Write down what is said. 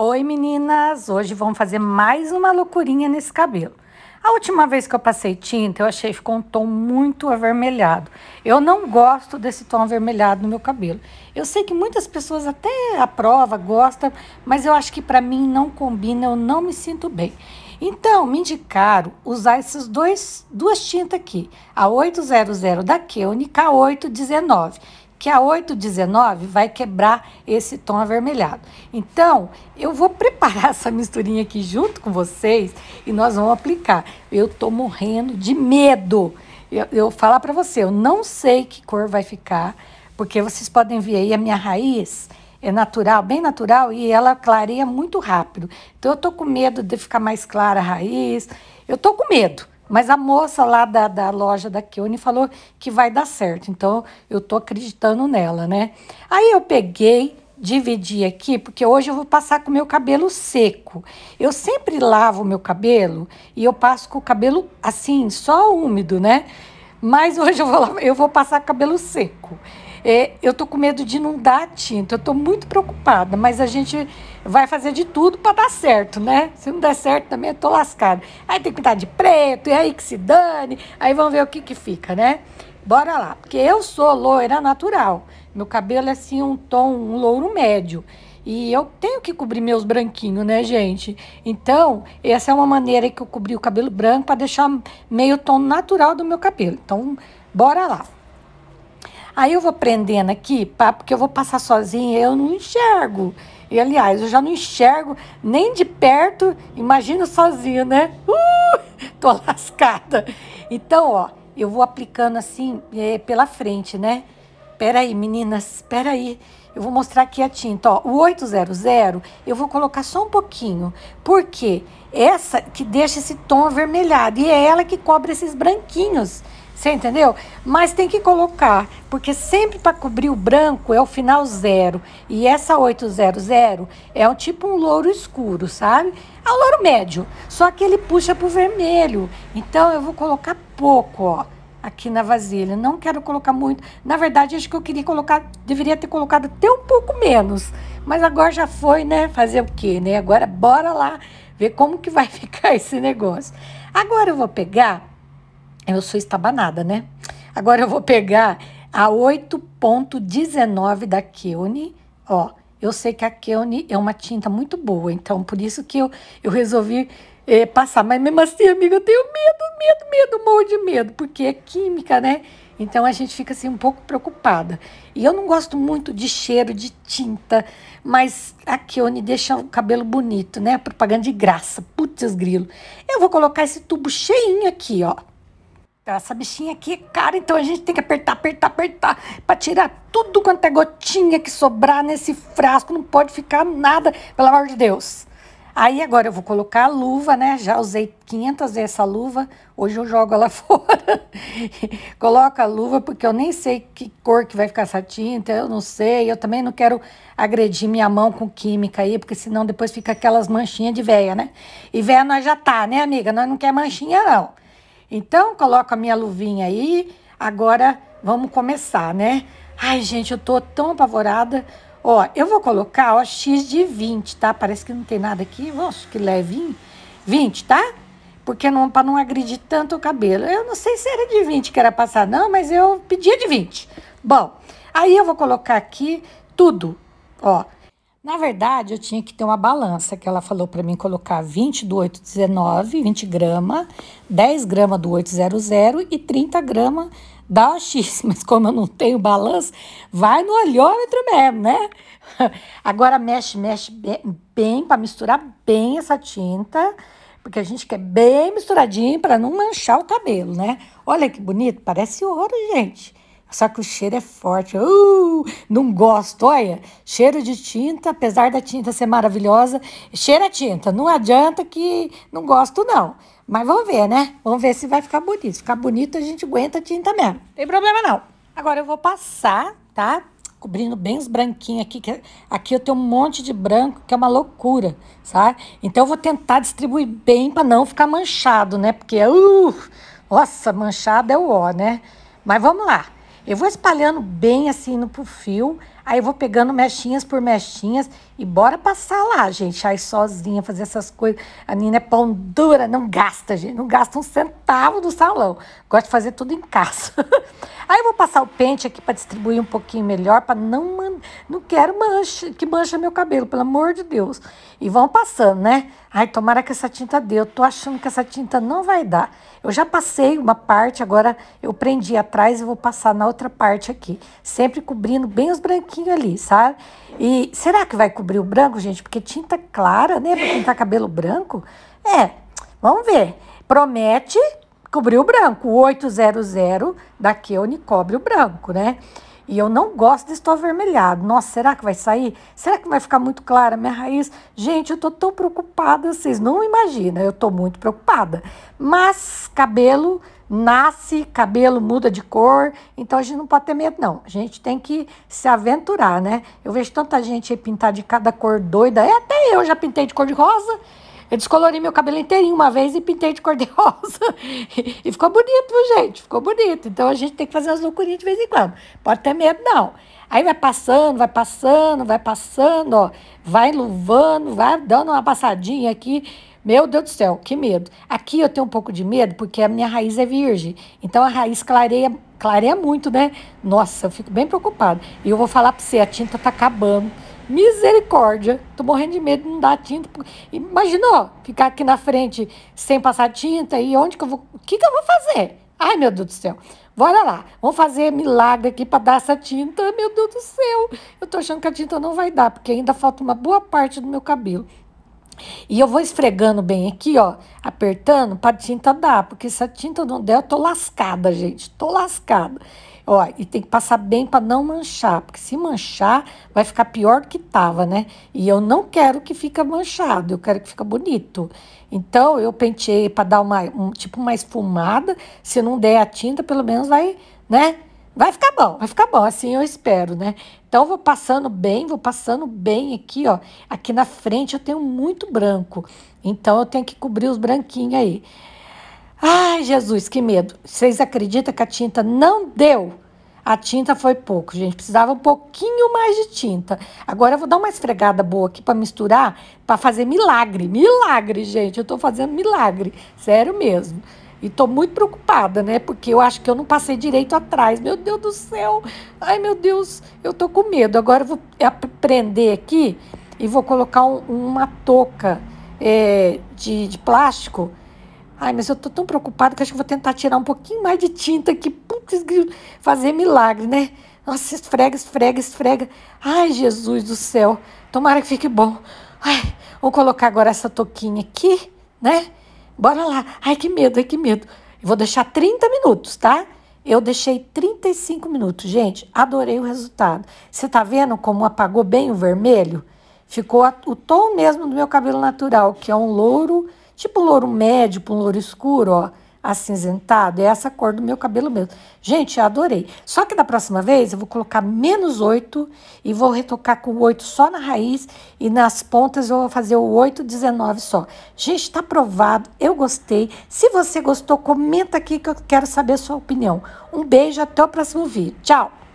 Oi meninas, hoje vamos fazer mais uma loucurinha nesse cabelo. A última vez que eu passei tinta, eu achei que ficou um tom muito avermelhado. Eu não gosto desse tom avermelhado no meu cabelo. Eu sei que muitas pessoas até aprovam, gostam, mas eu acho que para mim não combina, eu não me sinto bem. Então, me indicaram usar essas dois, duas tintas aqui, a 800 da Keune e a 819 que a 819 vai quebrar esse tom avermelhado. Então, eu vou preparar essa misturinha aqui junto com vocês e nós vamos aplicar. Eu tô morrendo de medo. Eu, eu falar para você, eu não sei que cor vai ficar, porque vocês podem ver aí a minha raiz é natural, bem natural, e ela clareia muito rápido. Então, eu tô com medo de ficar mais clara a raiz. Eu tô com medo. Mas a moça lá da, da loja da Kioni falou que vai dar certo. Então, eu tô acreditando nela, né? Aí eu peguei, dividi aqui, porque hoje eu vou passar com o meu cabelo seco. Eu sempre lavo o meu cabelo e eu passo com o cabelo assim, só úmido, né? Mas hoje eu vou, eu vou passar cabelo seco. É, eu estou com medo de não dar tinta, eu estou muito preocupada, mas a gente vai fazer de tudo para dar certo, né? Se não der certo também eu estou lascada. Aí tem que pintar de preto, e aí que se dane, aí vamos ver o que, que fica, né? Bora lá, porque eu sou loira natural, meu cabelo é assim um tom, um louro médio. E eu tenho que cobrir meus branquinhos, né, gente? Então, essa é uma maneira que eu cobri o cabelo branco para deixar meio tom natural do meu cabelo. Então, bora lá. Aí eu vou prendendo aqui, pá, porque eu vou passar sozinha, eu não enxergo. E aliás, eu já não enxergo nem de perto, imagina sozinha, né? Uh, tô lascada. Então, ó, eu vou aplicando assim é, pela frente, né? Pera aí, meninas, Pera aí. Eu vou mostrar aqui a tinta, ó. O 800 eu vou colocar só um pouquinho. Por quê? Essa que deixa esse tom avermelhado e é ela que cobre esses branquinhos. Você entendeu? Mas tem que colocar, porque sempre para cobrir o branco é o final zero. E essa 800 é um tipo um louro escuro, sabe? É um louro médio, só que ele puxa para o vermelho. Então eu vou colocar pouco, ó, aqui na vasilha. Não quero colocar muito. Na verdade, acho que eu queria colocar, deveria ter colocado até um pouco menos. Mas agora já foi, né? Fazer o quê, né? Agora bora lá ver como que vai ficar esse negócio. Agora eu vou pegar eu sou estabanada, né? Agora eu vou pegar a 8.19 da Keone, ó. Eu sei que a Keone é uma tinta muito boa, então por isso que eu, eu resolvi é, passar. Mas mesmo assim, amiga, eu tenho medo, medo, medo, morro de medo, porque é química, né? Então a gente fica assim um pouco preocupada. E eu não gosto muito de cheiro de tinta, mas a Keone deixa o cabelo bonito, né? Propaganda de graça, putz grilo. Eu vou colocar esse tubo cheinho aqui, ó. Essa bichinha aqui é cara, então a gente tem que apertar, apertar, apertar para tirar tudo quanto é gotinha que sobrar nesse frasco. Não pode ficar nada, pelo amor de Deus. Aí agora eu vou colocar a luva, né? Já usei 500 vezes essa luva, hoje eu jogo ela fora. Coloco a luva porque eu nem sei que cor que vai ficar essa tinta, eu não sei. Eu também não quero agredir minha mão com química aí, porque senão depois fica aquelas manchinhas de véia, né? E véia nós já tá, né, amiga? Nós não quer manchinha não. Então, coloco a minha luvinha aí. Agora vamos começar, né? Ai, gente, eu tô tão apavorada. Ó, eu vou colocar, ó, x de 20, tá? Parece que não tem nada aqui. Nossa, que levinho. 20, tá? Porque não, pra não agredir tanto o cabelo. Eu não sei se era de 20 que era passar, não, mas eu pedia de 20. Bom, aí eu vou colocar aqui tudo, ó. Na verdade, eu tinha que ter uma balança, que ela falou para mim colocar 20 do 819, 20 grama, 10 gramas do 800 e 30 gramas da OX. Mas como eu não tenho balança, vai no olhômetro mesmo, né? Agora mexe, mexe bem, bem para misturar bem essa tinta, porque a gente quer bem misturadinho para não manchar o cabelo, né? Olha que bonito, parece ouro, gente. Só que o cheiro é forte. Uh, não gosto. Olha, cheiro de tinta, apesar da tinta ser maravilhosa, cheira a tinta. Não adianta que não gosto, não. Mas vamos ver, né? Vamos ver se vai ficar bonito. Se ficar bonito, a gente aguenta a tinta mesmo. Não tem problema, não. Agora eu vou passar, tá? Cobrindo bem os branquinhos aqui. Que aqui eu tenho um monte de branco, que é uma loucura, sabe? Então eu vou tentar distribuir bem para não ficar manchado, né? Porque, uh, nossa, manchado é o ó, né? Mas vamos lá. Eu vou espalhando bem assim no fio Aí eu vou pegando mechinhas por mechinhas e bora passar lá, gente. Aí sozinha, fazer essas coisas. A Nina é pão dura, não gasta, gente. Não gasta um centavo do salão. Gosta de fazer tudo em casa. Aí eu vou passar o pente aqui para distribuir um pouquinho melhor, para não man... não quero mancha, que mancha meu cabelo, pelo amor de Deus. E vão passando, né? Ai, tomara que essa tinta dê. Eu tô achando que essa tinta não vai dar. Eu já passei uma parte, agora eu prendi atrás e vou passar na outra parte aqui. Sempre cobrindo bem os branquinhos pouquinho ali, sabe? E será que vai cobrir o branco, gente? Porque tinta clara, né? Pra pintar cabelo branco. É, vamos ver. Promete cobrir o branco. O 800 da Keone cobre o branco, né? E eu não gosto de estou avermelhado. Nossa, será que vai sair? Será que vai ficar muito clara minha raiz? Gente, eu tô tão preocupada, vocês não imaginam. Eu tô muito preocupada. Mas cabelo nasce, cabelo muda de cor, então a gente não pode ter medo, não. A gente tem que se aventurar, né? Eu vejo tanta gente pintar de cada cor doida, é, até eu já pintei de cor de rosa. Eu descolori meu cabelo inteirinho uma vez e pintei de cor de rosa. e ficou bonito, viu, gente? Ficou bonito. Então a gente tem que fazer as loucurinhas de vez em quando. Pode ter medo, não. Aí vai passando, vai passando, vai passando, ó. Vai luvando, vai dando uma passadinha aqui meu Deus do céu, que medo. Aqui eu tenho um pouco de medo porque a minha raiz é virgem. Então a raiz clareia, clareia muito, né? Nossa, eu fico bem preocupada. E eu vou falar para você, a tinta tá acabando. Misericórdia, tô morrendo de medo de não dar tinta. Imaginou ficar aqui na frente sem passar tinta e onde que eu vou, o que que eu vou fazer? Ai, meu Deus do céu. Bora lá, vamos fazer milagre aqui para dar essa tinta. Meu Deus do céu, eu tô achando que a tinta não vai dar, porque ainda falta uma boa parte do meu cabelo. E eu vou esfregando bem aqui, ó, apertando para tinta dar, porque se a tinta não der, eu tô lascada, gente, tô lascada. Ó, e tem que passar bem para não manchar, porque se manchar, vai ficar pior do que tava, né? E eu não quero que fica manchado, eu quero que fica bonito. Então, eu penteei para dar uma, um, tipo uma esfumada, se não der a tinta, pelo menos vai, né, Vai ficar bom, vai ficar bom, assim eu espero, né? Então vou passando bem, vou passando bem aqui, ó. Aqui na frente eu tenho muito branco, então eu tenho que cobrir os branquinhos aí. Ai, Jesus, que medo. Vocês acreditam que a tinta não deu? A tinta foi pouco, gente. Precisava um pouquinho mais de tinta. Agora eu vou dar uma esfregada boa aqui para misturar, para fazer milagre. Milagre, gente. Eu estou fazendo milagre. Sério mesmo. E tô muito preocupada, né? Porque eu acho que eu não passei direito atrás. Meu Deus do céu! Ai, meu Deus, eu tô com medo. Agora eu vou prender aqui e vou colocar um, uma touca é, de, de plástico. Ai, mas eu tô tão preocupada que acho que vou tentar tirar um pouquinho mais de tinta aqui. Putz, fazer milagre, né? Nossa, esfrega, esfrega, esfrega. Ai, Jesus do céu. Tomara que fique bom. Ai, vou colocar agora essa touquinha aqui, né? Bora lá. Ai, que medo, ai, que medo. Eu vou deixar 30 minutos, tá? Eu deixei 35 minutos. Gente, adorei o resultado. Você tá vendo como apagou bem o vermelho? Ficou o tom mesmo do meu cabelo natural, que é um louro, tipo um louro médio, um louro escuro, ó acinzentado, é essa cor do meu cabelo mesmo. Gente, adorei. Só que da próxima vez eu vou colocar menos 8 e vou retocar com 8 só na raiz e nas pontas eu vou fazer o 8, 19 só. Gente, tá aprovado, eu gostei. Se você gostou, comenta aqui que eu quero saber a sua opinião. Um beijo, até o próximo vídeo. Tchau!